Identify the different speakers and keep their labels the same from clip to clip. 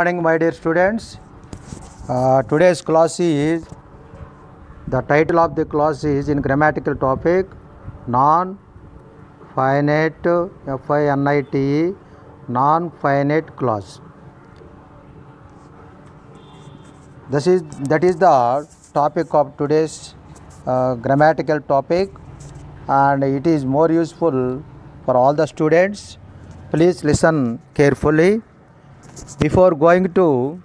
Speaker 1: morning my dear students uh, today's class is the title of the class is in grammatical topic non finite f i n i t e non finite clause this is that is the topic of today's uh, grammatical topic and it is more useful for all the students please listen carefully before going to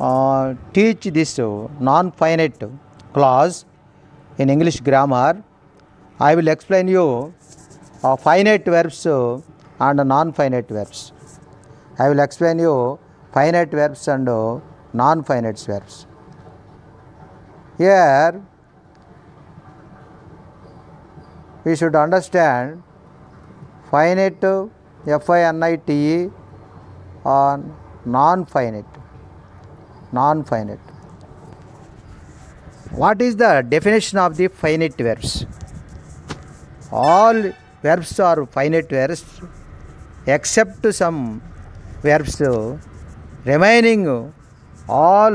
Speaker 1: uh, teach this non finite clause in English grammar, I will explain you uh, finite verbs and non finite verbs. I will explain you finite verbs and non finite verbs. Here, we should understand finite f i n i t e on non-finite non-finite what is the definition of the finite verbs all verbs are finite verbs except some verbs remaining all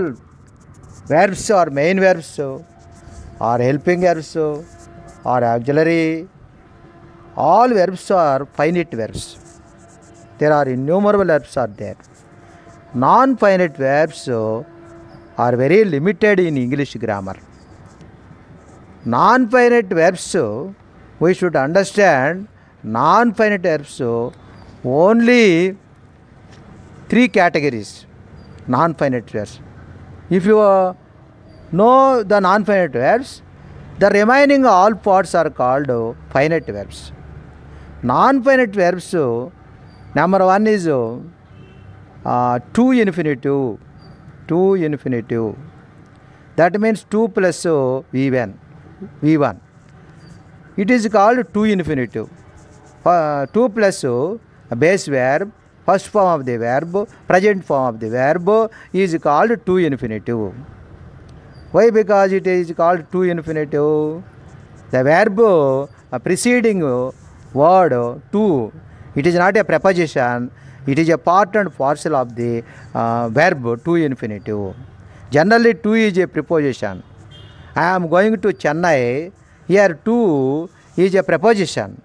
Speaker 1: verbs are main verbs or helping verbs or auxiliary all verbs are finite verbs there are innumerable verbs are there non finite verbs are very limited in English grammar. Non finite verbs we should understand non finite verbs only three categories non finite verbs. If you uh, know the non finite verbs, the remaining all parts are called finite verbs. Non finite verbs number one is 2 infinitive 2 infinitive that means 2 plus v1 uh, v1 it is called 2 infinitive uh, 2 plus uh, base verb first form of the verb present form of the verb is called 2 infinitive why because it is called 2 infinitive the verb uh, preceding word 2 it is not a preposition it is a part and parcel of the uh, verb to infinitive. Generally, to is a preposition. I am going to Chennai. Here, to is a preposition.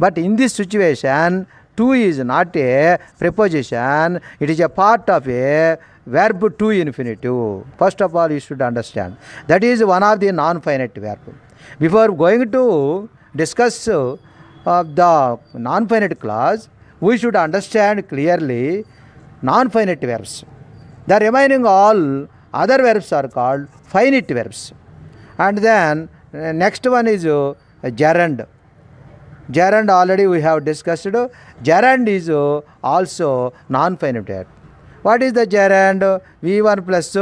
Speaker 1: But in this situation, to is not a preposition. It is a part of a verb to infinitive. First of all, you should understand. That is one of the non-finite verb. Before going to discuss uh, the non-finite clause, we should understand clearly non finite verbs the remaining all other verbs are called finite verbs and then next one is gerund gerund already we have discussed gerund is also non finite verb what is the gerund V one plus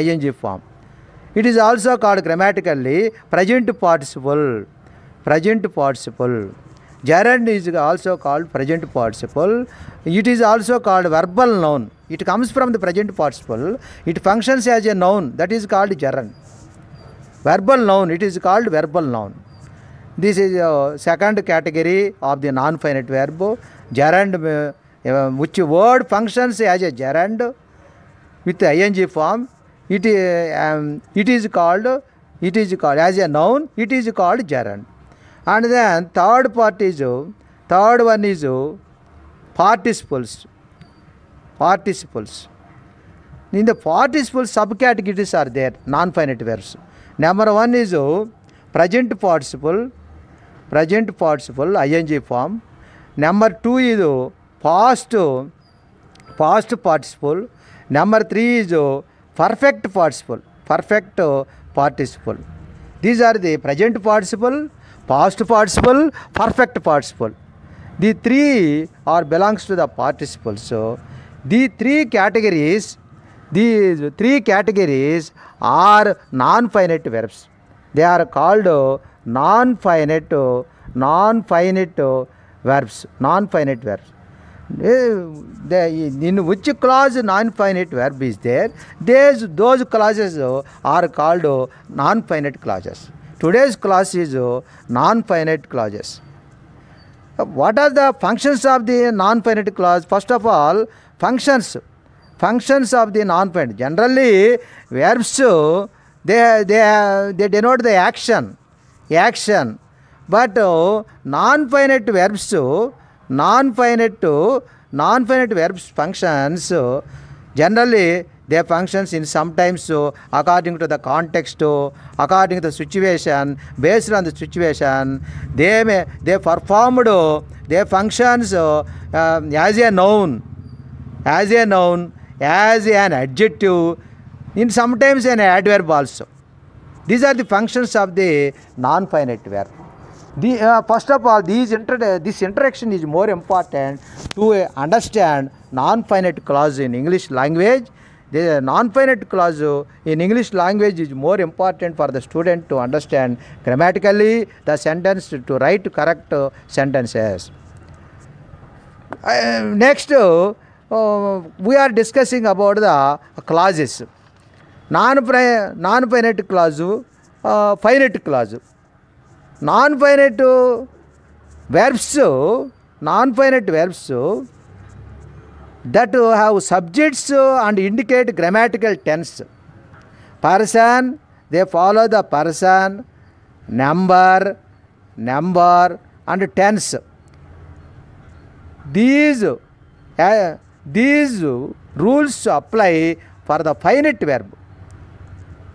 Speaker 1: I N G form it is also called grammatically present participle present participle gerund is also called present participle. It is also called verbal noun. It comes from the present participle. It functions as a noun that is called gerund. Verbal noun, it is called verbal noun. This is uh, second category of the non-finite verb. Gerund, uh, uh which word functions as a gerund with ing form. It, uh, um, it is called, it is called as a noun. It is called gerund. And then third parties third one is participles participles in the participle sub categories are there non finite verbs number one is present participle present participle I N G form number two is past past participle number three is perfect participle perfect participle these are the present participle past participle perfect participle the three are belongs to the participle so the three categories the three categories are non finite verbs they are called non finite non finite verbs non finite verbs in which clause non finite verb is there these those clauses are called non finite clauses Today's class is uh, non-finite clauses. Uh, what are the functions of the non-finite clause? First of all, functions. Functions of the non-finite. Generally, verbs, uh, they, they, they denote the action. Action. But uh, non-finite verbs, non-finite, non-finite verbs functions, generally they functions in sometimes uh, according to the context, uh, according to the situation, based on the situation, they may they performed uh, their functions um, as a noun, as a noun, as an adjective, in sometimes an adverb also. These are the functions of the non-finite verb. The, uh, first of all, these inter this interaction is more important to uh, understand non-finite clause in English language the non-finite clause in English language is more important for the student to understand grammatically the sentence to write correct sentences. Uh, next, uh, we are discussing about the clauses. Non-finite non clause, uh, finite clause. Non-finite verbs, non-finite verbs that have subjects and indicate grammatical tense. Person, they follow the person, number, number and tense. These, uh, these rules apply for the finite verb.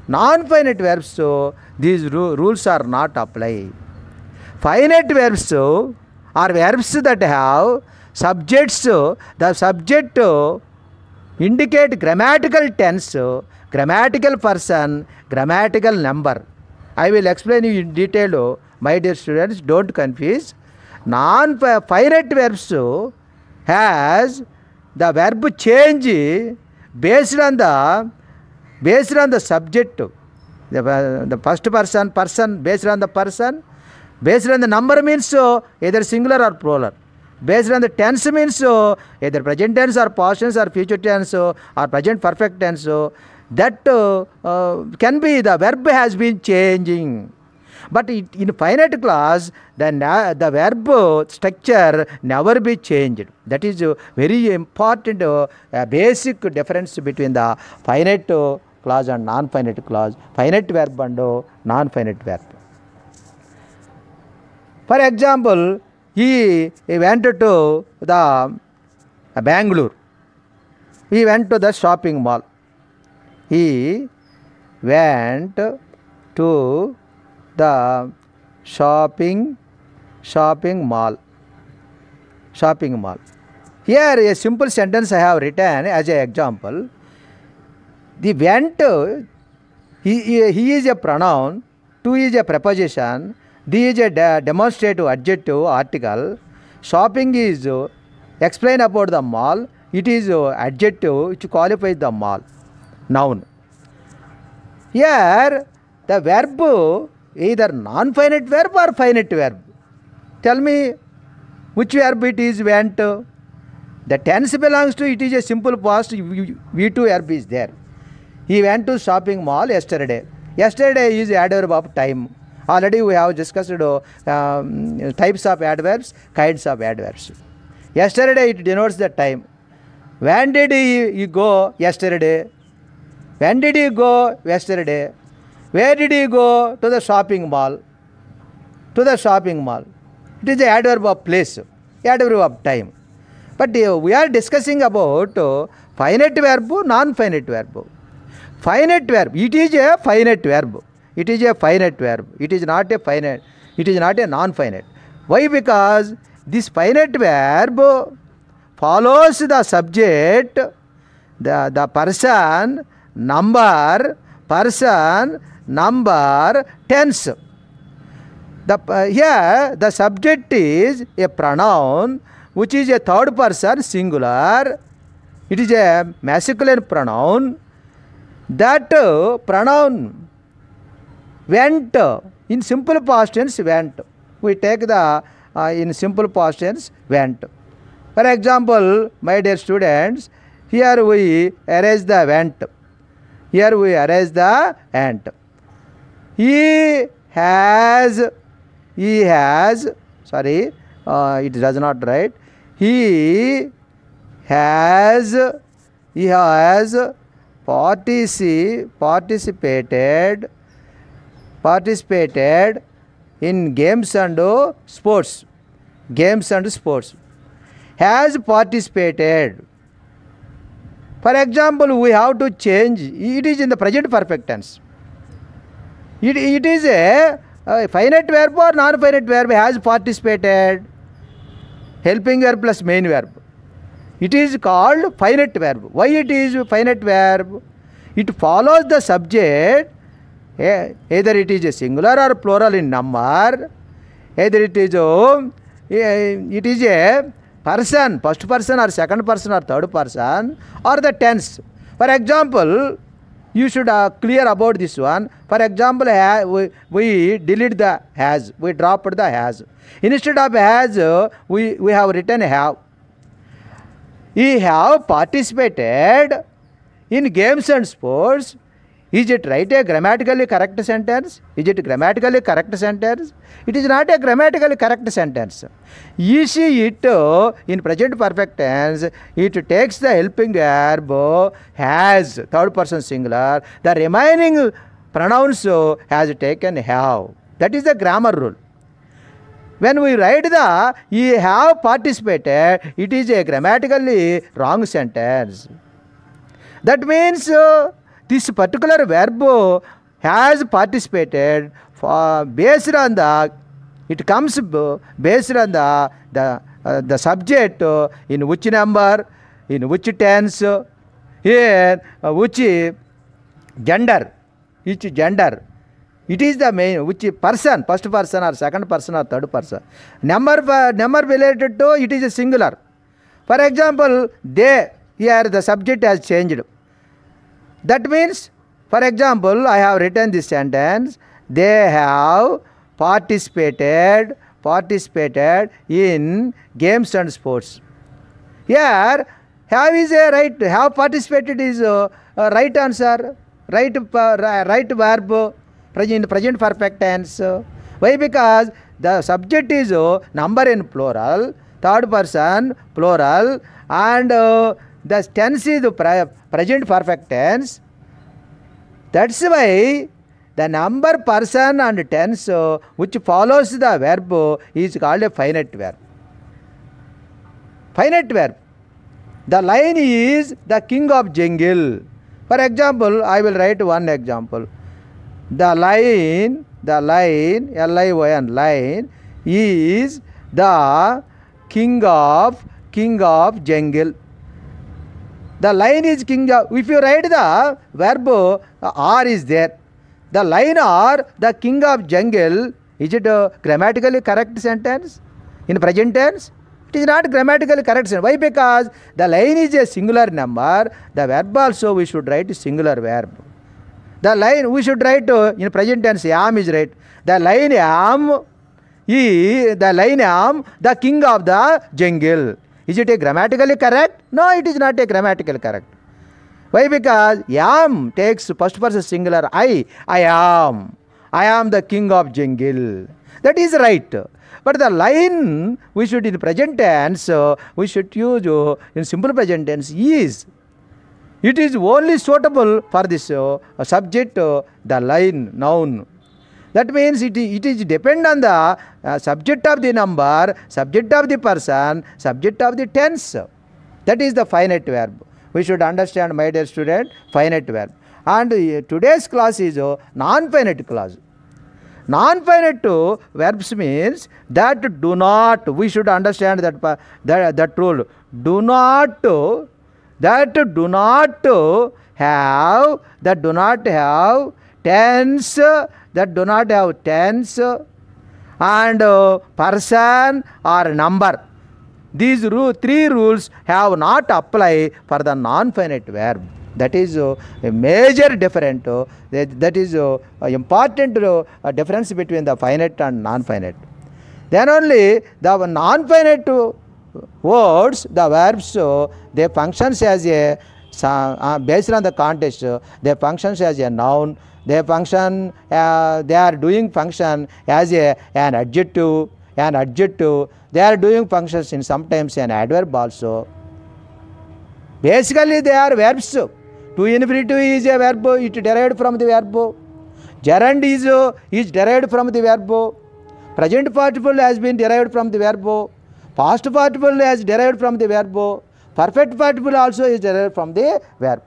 Speaker 1: Non-finite verbs, so these ru rules are not applied. Finite verbs so, are verbs that have subjects the subject indicate grammatical tense grammatical person grammatical number I will explain you in detail my dear students don't confuse non finite verbs has the verb change based on the based on the subject the first person person based on the person based on the number means either singular or plural based on the tense means either present tense or past tense or future tense are present perfect tense that can be the verb has been changing but it in finite clause the the verb structure never be changed that is very important basic difference between the finite clause and non finite clause finite verb and non finite verb for example He, went to the Bangalore. He went to the shopping mall. He went to the shopping shopping mall. Shopping mall. Here a simple sentence I have written as an example. The went, he, he is a pronoun, to is a preposition, the is a demonstrative adjective article shopping is explain about the mall it is adjective it qualifies the mall noun here the verb either non finite verb or finite verb tell me which verb it is went the tense belongs to it is a simple past V two verb is there he went to shopping mall yesterday yesterday is adverb of time Already we have discussed uh, um, types of adverbs, kinds of adverbs. Yesterday it denotes the time. When did he, go yesterday? When did he go yesterday? Where did he go? To the shopping mall. To the shopping mall. It is the adverb of place, adverb of time. But uh, we are discussing about uh, finite verb, non-finite verb. Finite verb, it is a finite verb. It is a finite verb. It is not a finite. It is not a non-finite. Why? Because this finite verb follows the subject, the, the person, number, person, number, tense. The, uh, here the subject is a pronoun which is a third person singular. It is a masculine pronoun. That uh, pronoun went in simple past tense went we take the uh, in simple past tense went for example my dear students here we erase the went here we erase the ant he has he has sorry uh, it does not right he has he has participated participated in games and uh, sports. Games and sports. Has participated. For example, we have to change. It is in the present perfect tense. It, it is a, a finite verb or non-finite verb has participated. Helping verb plus main verb. It is called finite verb. Why it is finite verb? It follows the subject either it is a singular or plural in number either it is a, it is a person first person or second person or third person or the tense for example you should uh, clear about this one for example ha- we, we delete the has we drop the has instead of has we, we have written have he have participated in games and sports is it right a grammatically correct sentence is it grammatically correct sentence it is not a grammatically correct sentence is it in present perfect tense it takes the helping verb has third person singular the remaining pronouns has taken have that is the grammar rule when we write the he have participated it is a grammatically wrong sentence that means this particular verb has participated based on the it comes based on the the subject in which number in which tense a which gender which gender it is the main which person first person or second person or third person number number related to it is a singular for example they he the subject has changed That means, for example, I have written this sentence, they have participated, participated in games and sports. Here, have is a right, have participated is a, uh, a uh, right answer, right, right verb, present, present perfect tense. Why? Because the subject is a uh, number in plural, third person plural and uh, the tense is present perfect tense that's why the number person and tense which follows the verb is called a finite verb finite verb the lion is the king of jungle for example I will write one example the lion the lion L I O N lion is the king of king of jungle the lion is king of if you write the verb are is there the line are the king of jungle is it grammatically correct sentence in present tense it is not grammatically correct sentence why because the lion is a singular number the verb also we should write singular verb the lion we should write in present tense am is write the lion am he the lion am the king of the jungle Is it a grammatically correct? No, it is not a grammatically correct. Why? Because yam takes first person singular I. I am. I am the king of jungle. That is right. But the line we should in present tense, we should use in simple present tense is. It is only suitable for this uh, subject, uh, the line, noun. That means it, it is depend on the uh, subject of the number, subject of the person, subject of the tense. That is the finite verb. We should understand, my dear student, finite verb. And uh, today's class is a uh, non-finite class. Non-finite uh, verbs means that do not, we should understand that, that, uh, that rule. Do not, that do not have, that do not have tense that do not have tense and uh, person or number. These three rules have not apply for the non-finite verb. That is uh, a major difference. Uh, that is a important difference between the finite and non-finite. Then only the non-finite words, the verbs, they functions as a, based on the context, they functions as a noun they function uh, they are doing function as a an adjective an adjective they are doing functions in sometimes an adverb also basically they are verbs to infinitive is a verb it derived from the verb gerund is is derived from the verb present participle has been derived from the verb past participle has derived from the verb perfect participle also is derived from the verb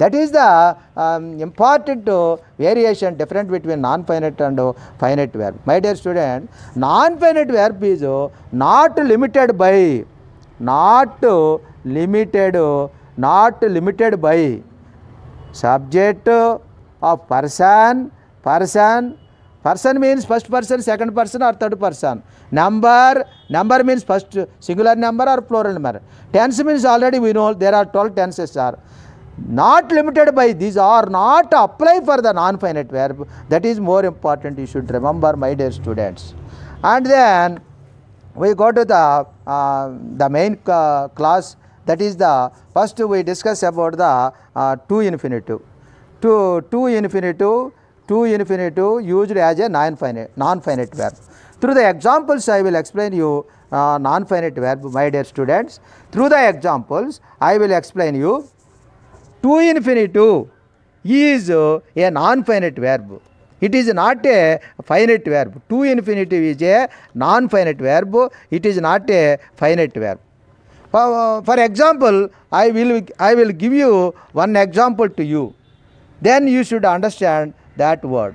Speaker 1: that is the important variation different between non finite and finite verb my dear student non finite verb is not limited by not limited not limited by subject of person person person means first person second person or third person number number means first singular number or plural number tense means already we there are twelve tenses are not limited by these or not apply for the non-finite verb. That is more important you should remember my dear students. And then we go to the, uh, the main uh, class that is the first we discuss about the uh, 2 infinitive. 2, 2 infinitive, 2 infinitive used as a non-finite, non-finite verb. Through the examples I will explain you uh, non-finite verb my dear students. Through the examples I will explain you Two infinitive is a non-finite verb. It is not a finite verb. Two infinitive is a non-finite verb. It is not a finite verb. For, for example, I will, I will give you one example to you. Then you should understand that word.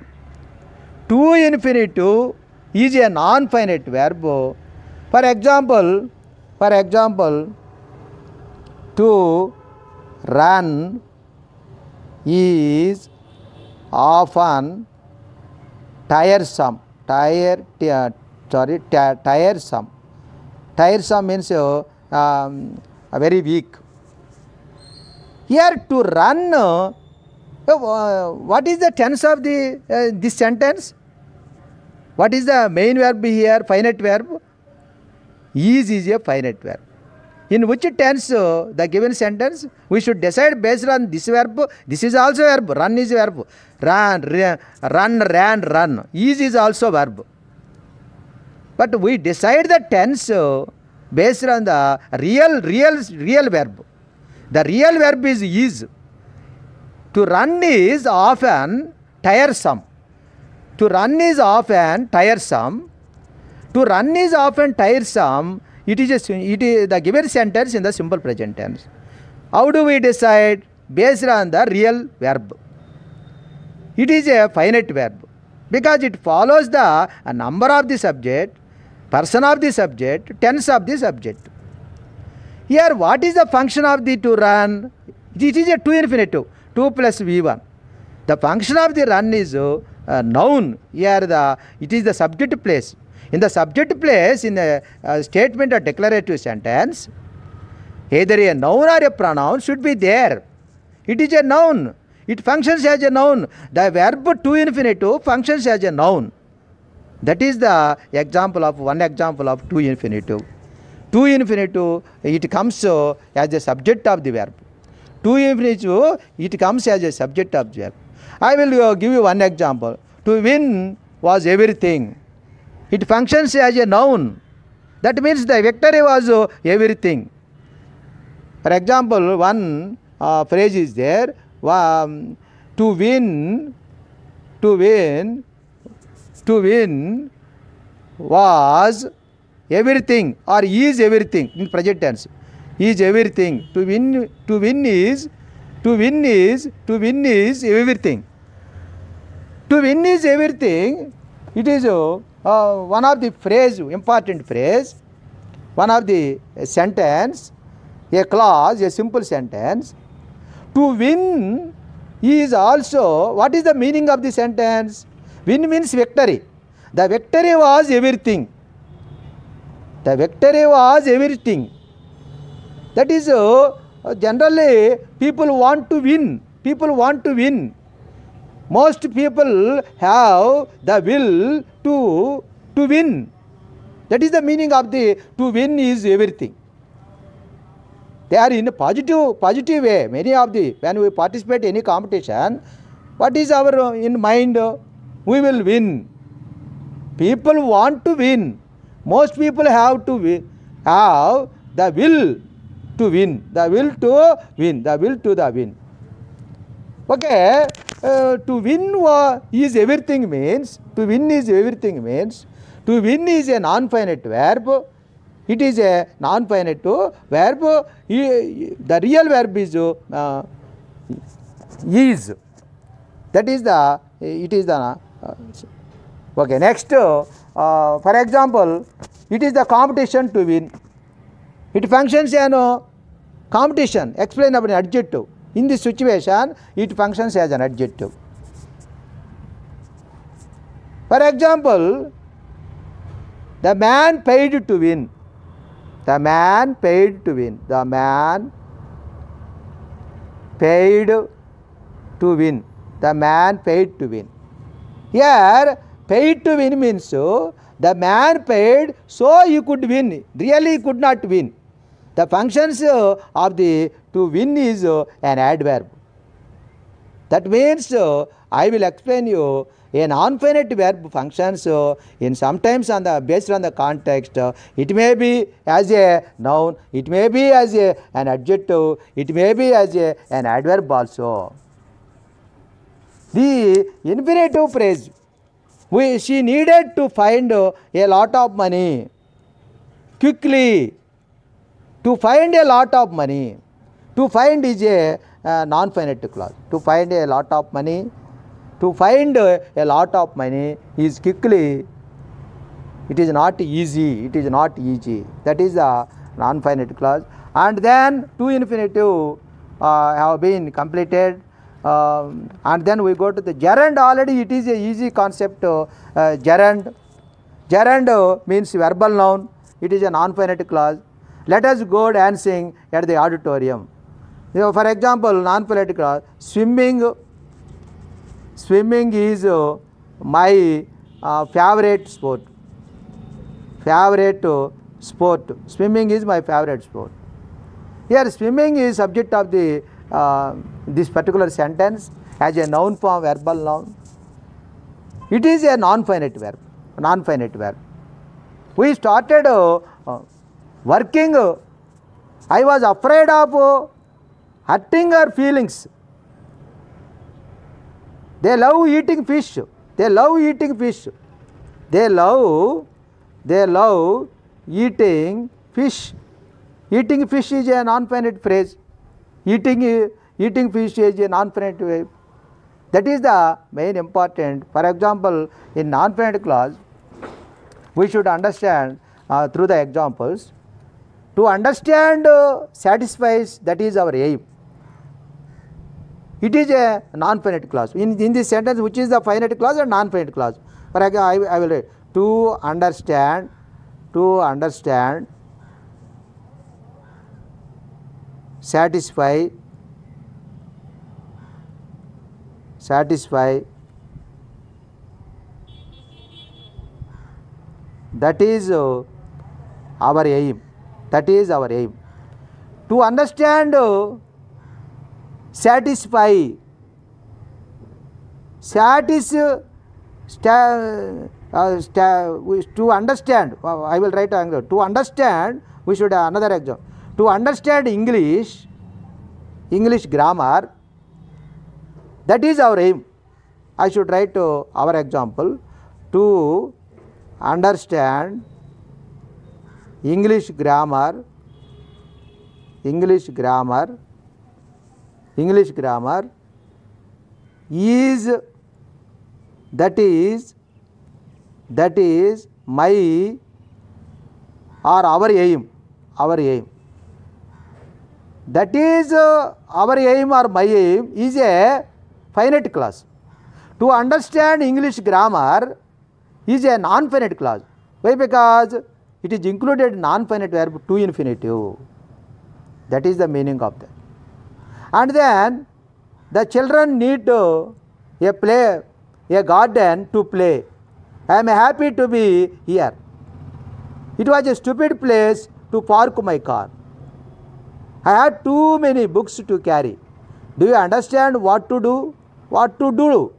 Speaker 1: Two infinitive is a non-finite verb. For example, for example, two. run is often tiresome tire, sorry tiresome tiresome means uh, um, very weak here to run uh, what is the tense of the uh, this sentence what is the main verb here finite verb is is a finite verb in which tense uh, the given sentence we should decide based on this verb this is also verb run is verb run run ran run is is also verb but we decide the tense uh, based on the real real real verb the real verb is is to run is often tiresome to run is often tiresome to run is often tiresome it is, a, it is the given sentence in the simple present tense. How do we decide? Based on the real verb. It is a finite verb because it follows the number of the subject, person of the subject, tense of the subject. Here, what is the function of the to run? It is a two infinitive, 2 plus v1. The function of the run is a uh, noun. Here, the, it is the subject place. In the subject place, in a, statement or declarative sentence, either a noun or a pronoun should be there. It is a noun. It functions as a noun. The verb to infinitive functions as a noun. That is the example of one example of to infinitive. To infinitive, it comes uh, as a subject of the verb. To infinitive, it comes as a subject of the verb. I will uh, give you one example. To win was everything it functions as a noun. That means the vector was everything. For example, one uh, phrase is there, um, to win, to win, to win was everything or is everything in present tense. Is everything. To win, to win is, to win is, to win is everything. To win is everything. It is uh, uh, one of the phrase, important phrase, one of the sentence, a clause, a simple sentence. To win is also, what is the meaning of the sentence? Win means victory. The victory was everything. The victory was everything. That is, uh, generally people want to win. People want to win. Most people have the will to, to win. That is the meaning of the to win is everything. They are in a positive, positive way. Many of the, when we participate any competition, what is our uh, in mind? We will win. People want to win. Most people have to win, have the will to win, the will to win, the will to the win. Okay. Uh, to win is everything means, to win is everything means, to win is a non-finite verb, it is a non-finite verb, the real verb is uh, is, that is the, it is the, uh, okay, next, uh, for example, it is the competition to win, it functions as you know, competition, explain about adjective. In this situation, it functions as an adjective. For example, the man paid to win. The man paid to win. The man paid to win. The man paid to win. Here, paid to win means so the man paid so he could win. Really, he could not win. The functions uh, of the to win is uh, an adverb. That means uh, I will explain you an infinite verb functions uh, in sometimes on the based on the context it may be as a noun it may be as a an adjective it may be as a an adverb also the infinitive phrase we she needed to find a lot of money quickly to find a lot of money to find is a uh, non-finite clause. To find a lot of money, to find a lot of money is quickly, it is not easy, it is not easy. That is a non-finite clause. And then two infinitive uh, have been completed uh, and then we go to the gerund already it is a easy concept uh, gerund gerund uh, means verbal noun it is a non finite clause let us go dancing at the auditorium you know, for example, non-political swimming. Swimming is uh, my uh, favorite sport. Favorite uh, sport. Swimming is my favorite sport. Here, swimming is subject of the uh, this particular sentence as a noun form, verbal noun. It is a non-finite verb. Non-finite verb. We started uh, working. I was afraid of uh, hurting our feelings. They love eating fish. They love eating fish. They love, they love eating fish. Eating fish is an unfinite phrase. Eating, eating fish is an unfinite way. That is the main important. For example, in non-finite clause, we should understand uh, through the examples. To understand uh, satisfies, that is our aim. It is a non-finite clause. In, in this sentence, which is the finite clause and non-finite clause? For I, I will To understand, to understand, satisfy, satisfy, that is uh, our aim, that is our aim. To understand uh, satisfy satis uh, to understand uh, i will write angle to understand we should uh, another example to understand english english grammar that is our aim i should write to our example to understand english grammar english grammar English grammar is that is that is my or our aim our aim that is uh, our aim or my aim is a finite clause to understand english grammar is a non finite clause why because it is included non finite verb to infinitive that is the meaning of that and then the children need to, a play, a garden to play. I am happy to be here. It was a stupid place to park my car. I had too many books to carry. Do you understand what to do? What to do?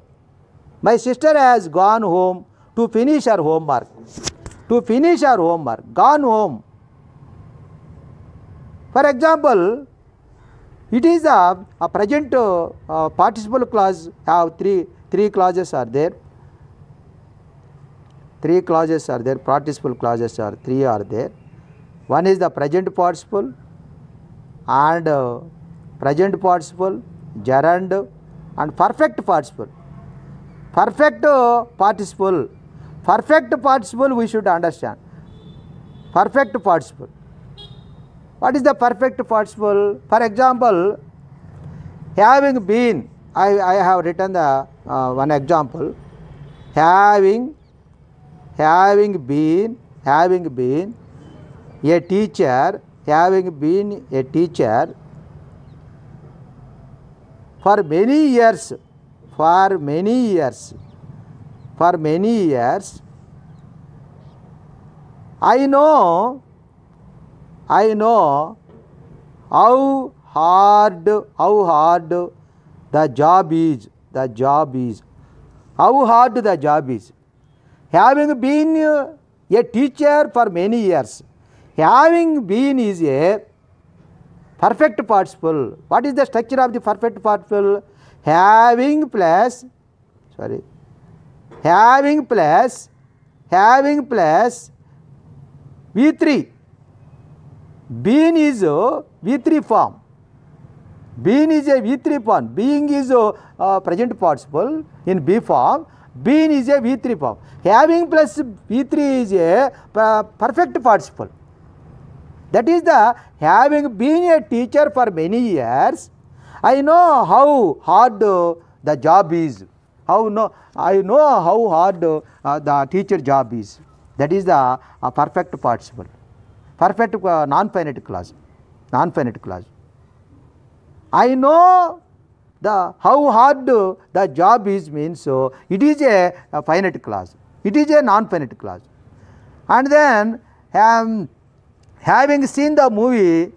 Speaker 1: My sister has gone home to finish her homework. To finish her homework, gone home. For example, it is a, a present uh, uh, participle clause have three, three clauses are there. Three clauses are there, participle clauses are three are there. One is the present participle and uh, present participle, gerund and perfect participle. Perfect uh, participle, perfect participle we should understand. Perfect participle. What is the perfect participle? For example, having been, I, I have written the uh, one example, having, having been, having been a teacher, having been a teacher for many years, for many years, for many years, I know I know how hard, how hard the job is, the job is, how hard the job is. Having been a teacher for many years, having been is a perfect participle. What is the structure of the perfect participle? Having plus, sorry, having plus, having plus V3 being is a V3 form. Being is a V3 form. Being is a uh, present participle in B form. Being is a V3 form. Having plus V3 is a uh, perfect participle. That is the having been a teacher for many years, I know how hard the job is. How no, I know how hard uh, the teacher job is. That is the uh, perfect participle perfect non-finite clause, non-finite clause. I know the how hard the job is means so it is a, a finite clause, it is a non-finite clause. And then um, having seen the movie,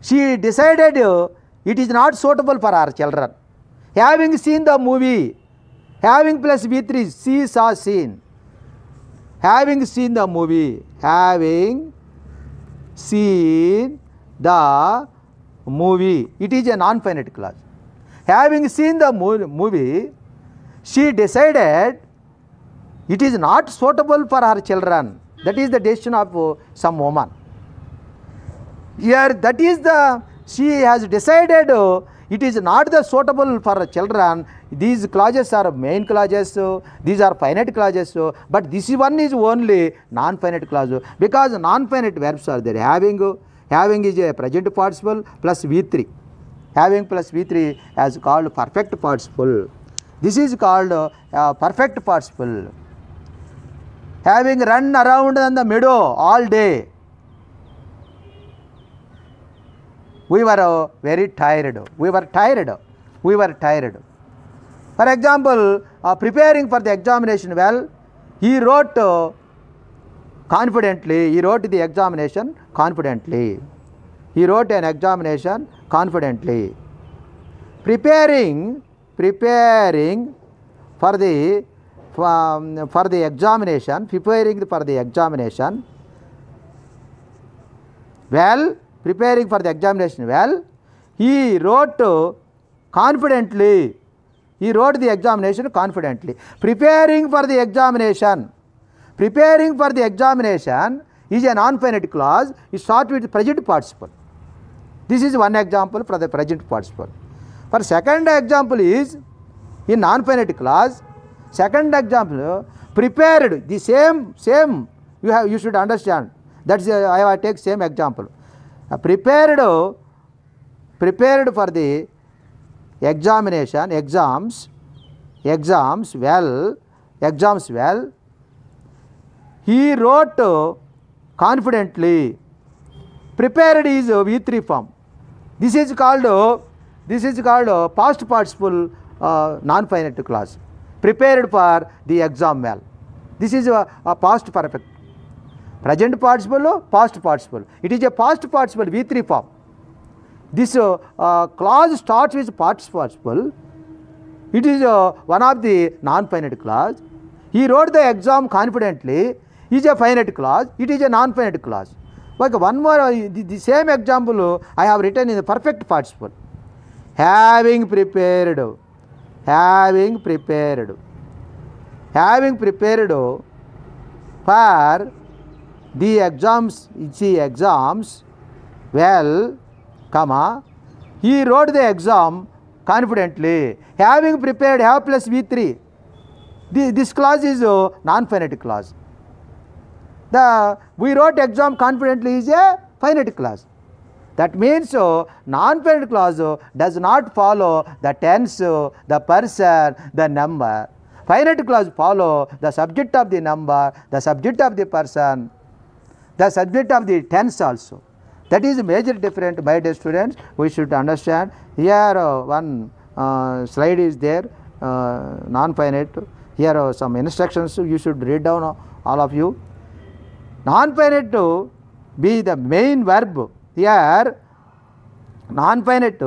Speaker 1: she decided uh, it is not suitable for our children. Having seen the movie, having plus V3, she saw scene having seen the movie, having seen the movie, it is a non-finite clause. Having seen the movie, she decided it is not suitable for her children. That is the decision of some woman. Here, that is the, she has decided it is not the suitable for children these clauses are main clauses, these are finite clauses, but this one is only non-finite clause because non-finite verbs are there. Having, having is a present participle plus V3. Having plus V3 is called perfect participle. This is called uh, perfect participle. Having run around in the meadow all day. We were uh, very tired. We were tired. We were tired. For example, uh, preparing for the examination well, he wrote uh, confidently, he wrote the examination confidently. He wrote an examination confidently. Preparing, preparing for the for, um, for the examination, preparing for the examination, well, preparing for the examination well, he wrote confidently he wrote the examination confidently. Preparing for the examination. Preparing for the examination is a non clause. It starts with present participle. This is one example for the present participle. For second example is in non-finite clause. Second example prepared the same same you have you should understand. That's uh, I take same example. Uh, prepared prepared for the examination, exams, exams, well, exams, well. He wrote uh, confidently, prepared is uh, V3 form. This is called, uh, this is called past participle uh, non-finite clause. Prepared for the exam well. This is a, a past perfect. Present participle, past participle. It is a past participle V3 form this uh, uh, clause starts with participle participle. It is uh, one of the non-finite clause. He wrote the exam confidently. It is a finite clause. It is a non-finite clause. Like one more, the, the same example I have written in the perfect participle. Having prepared, having prepared, having prepared for the exams, the exams well comma, he wrote the exam confidently, having prepared have plus V3. This, this clause is a uh, non-finite clause. The we wrote exam confidently is a finite clause. That means uh, non-finite clause uh, does not follow the tense, uh, the person, the number. Finite clause follow the subject of the number, the subject of the person, the subject of the tense also. That is major difference by the students. We should understand here uh, one uh, slide is there, uh, non-finite. Here are uh, some instructions you should read down uh, all of you. Non-finite to be the main verb. Here non-finite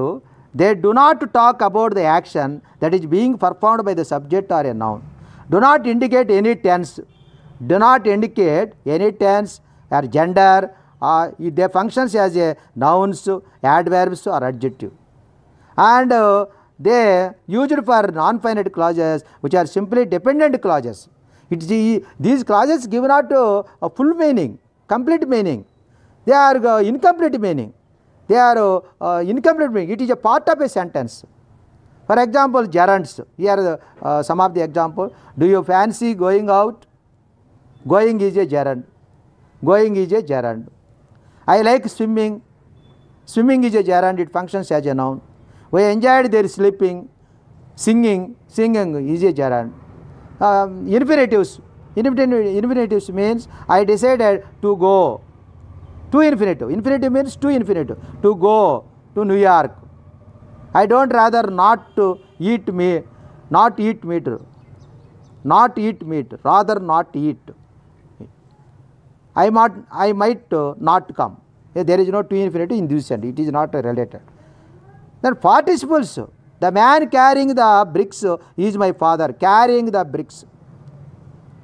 Speaker 1: they do not talk about the action that is being performed by the subject or a noun. Do not indicate any tense. Do not indicate any tense or gender they functions as a nouns adverbs or adjective and they used for non finite clauses which are simply dependent clauses it these clauses give not full meaning complete meaning they are incomplete meaning they are incomplete meaning it is a part of a sentence for example gerunds here some of the example do you fancy going out going is a gerund going is a gerund I like swimming. Swimming is a gerund, it functions as a noun. We enjoyed their sleeping. Singing, singing is a gerund. Um, infinitives. Infinitives means I decided to go. To infinitive. Infinitive means to infinitive. To go to New York. I don't rather not to eat me, not eat meat, not eat meat, rather not eat. I might, I might uh, not come. There is no two infinity in this end, it is not related. Then participles, the man carrying the bricks uh, is my father, carrying the bricks.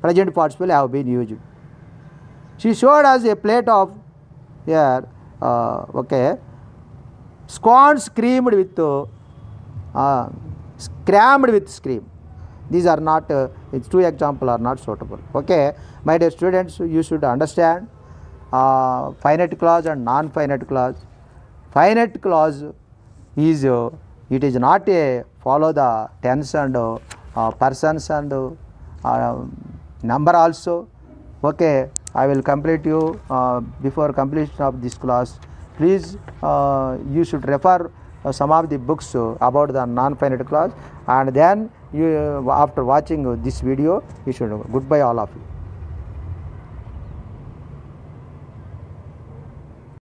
Speaker 1: Present participle have been used. She showed us a plate of here, uh, okay, scones creamed with, uh, uh crammed with cream these are not uh, its two example are not suitable okay my dear students you should understand uh, finite clause and non finite clause finite clause is uh, it is not a follow the tense and uh, uh, persons and uh, um, number also okay i will complete you uh, before completion of this class please you should refer some of the books about the non finite clause and then you, uh, after watching uh, this video, you should know. Goodbye all of you.